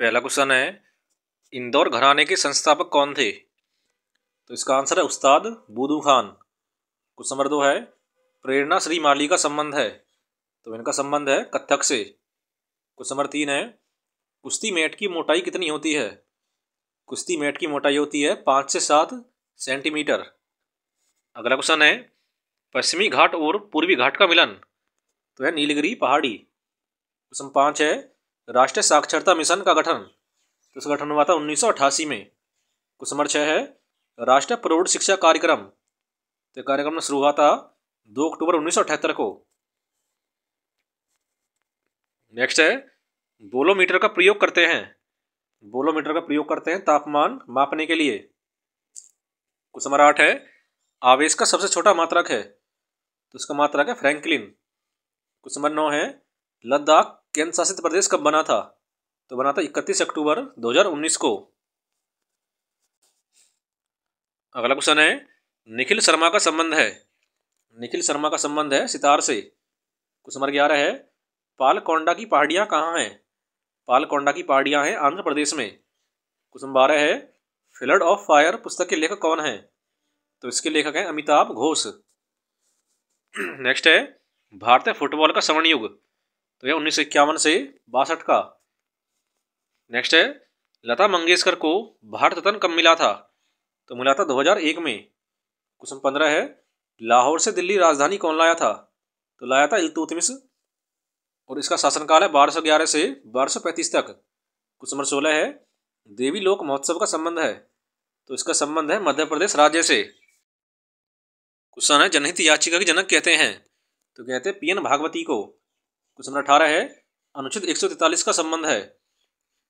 पहला क्वेश्चन है इंदौर घराने के संस्थापक कौन थे तो इसका आंसर है उस्ताद बूदू खान क्वेश्चन नंबर दो है प्रेरणा श्री माली का संबंध है तो इनका संबंध है कथक से क्वेश्चन नंबर तीन है कुश्ती मेट की मोटाई कितनी होती है कुश्ती मेट की मोटाई होती है पाँच से सात सेंटीमीटर अगला क्वेश्चन है पश्चिमी घाट और पूर्वी घाट का मिलन तो है नीलगिरी पहाड़ी क्वेश्चन पाँच है राष्ट्रीय साक्षरता मिशन का गठन तो गठन हुआ था उन्नीस में कुछ नंबर छः है राष्ट्रीय प्रौढ़ शिक्षा कार्यक्रम तो कार्यक्रम शुरू हुआ था दो अक्टूबर उन्नीस को नेक्स्ट है बोलोमीटर का प्रयोग करते हैं बोलोमीटर का प्रयोग करते हैं तापमान मापने के लिए क्वेश्चन नंबर आठ है आवेश का सबसे छोटा मात्रक है तो उसका मात्रक है फ्रैंकलिन क्वेश्चन नंबर नौ है लद्दाख केंद्र शासित प्रदेश कब बना था तो बना था इकतीस अक्टूबर 2019 को अगला क्वेश्चन है निखिल शर्मा का संबंध है निखिल शर्मा का संबंध है सितार से क्वेश्चन नंबर ग्यारह है पालकोंडा की पहाड़ियां कहाँ हैं पालकोंडा की पहाड़ियां हैं आंध्र प्रदेश में क्वेश्चन बारह है फ्लड ऑफ फायर पुस्तक के लेखक कौन है तो इसके लेखक हैं अमिताभ घोष नेक्स्ट है भारतीय फुटबॉल का युग तो यह उन्नीस से बासठ का नेक्स्ट है लता मंगेशकर को भारत रत्न कब मिला था तो मिला था 2001 में क्वेश्चन पंद्रह है लाहौर से दिल्ली राजधानी कौन लाया था तो लाया था इलतुतमिस और इसका शासनकाल है बारह सौ ग्यारह से बारह सौ तक क्वेश्चन नंबर सोलह है देवी लोक महोत्सव का संबंध है तो इसका संबंध है मध्य प्रदेश राज्य से क्वेश्चन है जनहित याचिका के जनक कहते हैं तो कहते हैं पीएन भागवती को क्वेश्चन तो नंबर अठारह है अनुच्छेद एक का संबंध है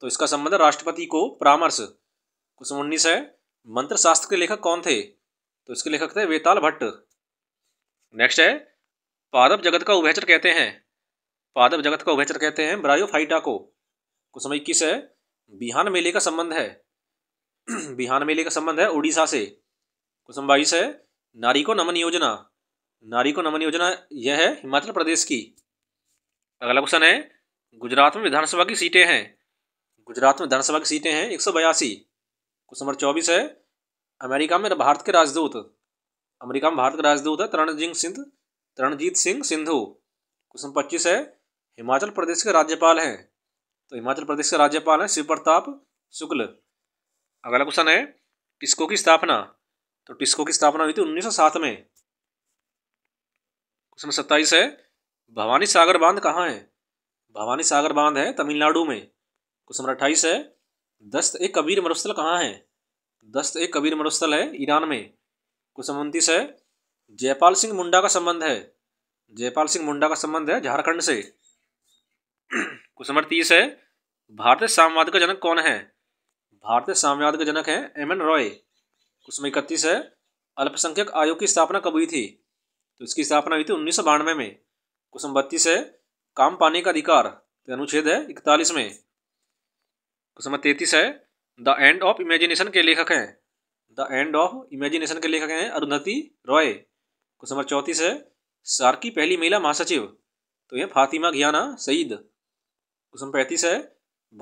तो इसका संबंध है राष्ट्रपति को परामर्श क्वेश्चन उन्नीस है मंत्र शास्त्र के लेखक कौन थे तो इसके लेखक थे वेताल भट्ट नेक्स्ट है पादप जगत का उभयचर कहते हैं पादप जगत का उभयचर कहते हैं ब्रायोफाइटा को क्वेश्चन इक्कीस है बिहान मेले का संबंध है बिहान मेले का संबंध है उड़ीसा से क्वेश्चन बाईस है नारी को नमन योजना नारी को नमन योजना यह है हिमाचल प्रदेश की अगला क्वेश्चन है गुजरात में विधानसभा की सीटें हैं गुजरात में विधानसभा की सीटें हैं एक सौ बयासी क्वेश्चन नंबर चौबीस है अमेरिका में भारत के राजदूत अमेरिका में भारत के राजदूत है तरणजीत सिंह तरणजीत सिंह सिंधु क्वेश्चन पच्चीस है हिमाचल प्रदेश के राज्यपाल हैं तो हिमाचल प्रदेश के राज्यपाल हैं शिव प्रताप शुक्ल अगला क्वेश्चन है टिस्को की स्थापना तो टिस्को की स्थापना हुई थी 1907 में क्वेश्चन सत्ताईस है भवानी सागर बांध कहाँ है भवानी सागर बांध है तमिलनाडु में क्वेश्चन नंबर अट्ठाईस है दस्त ए कबीर मरुस्थल कहाँ है दस्त ए कबीर मरुस्थल है ईरान में क्वेश्चन उनतीस है जयपाल सिंह मुंडा का संबंध है जयपाल सिंह मुंडा का संबंध है झारखंड से क्वेश्चन नंबर तीस है भारतीय साम्यवाद का जनक कौन है भारतीय साम्यवाद का जनक है एम एन रॉय क्वेश्चन इकतीस है अल्पसंख्यक आयोग की स्थापना कब हुई थी तो इसकी स्थापना हुई थी उन्नीस में क्वेश्चन बत्तीस है काम पाने का अधिकार तो अनुच्छेद है इकतालीस में क्वेश्चन नंबर तैतीस है द एंड ऑफ इमेजिनेशन के लेखक हैं द एंड ऑफ इमेजिनेशन के लेखक हैं अरुंधति रॉय क्वेश्चन नंबर चौंतीस है सार की पहली महिला महासचिव तो यह फातिमा घियाना सईद क्वेश्चन पैंतीस है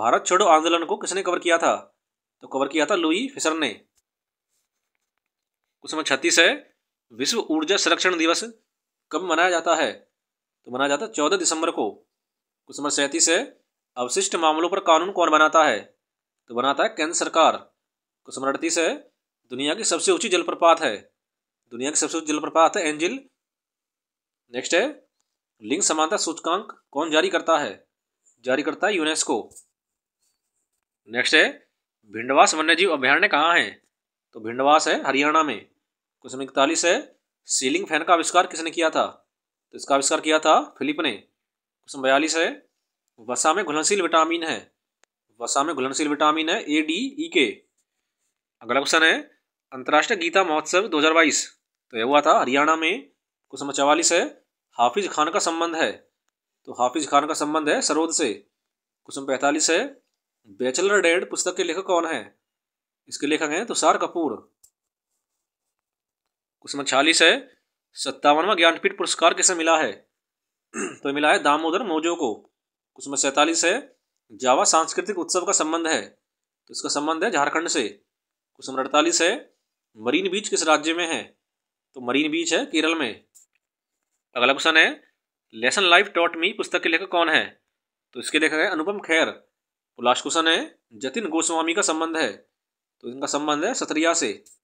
भारत छोड़ो आंदोलन को किसने कवर किया था तो कवर किया था लुई फिसर ने क्वेश्चन नंबर छत्तीस है विश्व ऊर्जा संरक्षण दिवस कब मनाया जाता है तो बनाया जाता है चौदह दिसंबर को क्वेश्चन नंबर सैंतीस है अवशिष्ट मामलों पर कानून कौन बनाता है तो बनाता है केंद्र सरकार क्वेश्चन नंबर अड़तीस है दुनिया की सबसे ऊंची जलप्रपात है दुनिया की सबसे ऊंची जलप्रपात है एंजिल नेक्स्ट है लिंग समानता सूचकांक कौन जारी करता है जारी करता है यूनेस्को नेक्स्ट है भिंडवास वन्यजीव अभ्यारण्य कहाँ है तो भिंडवास है हरियाणा में क्वेश्चन इकतालीस है सीलिंग फैन का आविष्कार किसने किया था तो इसका आविष्कार किया था फिलिप ने क्वेश्चन बयालीस है वसा में घुलनशील विटामिन है वसा में घुलनशील विटामिन है ए डी ई के अगला क्वेश्चन है अंतर्राष्ट्रीय गीता महोत्सव 2022 तो यह हुआ था हरियाणा में क्वेश्चन नंबर चवालीस है हाफिज खान का संबंध है तो हाफिज खान का संबंध है सरोद से क्वेश्चन पैंतालीस है बैचलर डेड पुस्तक के लेखक कौन है इसके लेखक हैं तुषार कपूर क्वेश्चन छियालीस है सत्तावनवा ज्ञानपीठ पुरस्कार किसे मिला है तो मिला है दामोदर मोजो को उसमें सैतालीस है जावा सांस्कृतिक उत्सव का संबंध है तो इसका संबंध है झारखंड से कुछ नंबर अड़तालीस है मरीन बीच किस राज्य में है तो मरीन बीच है केरल में अगला क्वेश्चन है लेसन लाइफ टॉट मी पुस्तक के लेखक कौन है तो इसके लेखक है अनुपम खैर तो लास्ट क्वेश्चन है जतिन गोस्वामी का संबंध है तो इनका संबंध है सतरिया से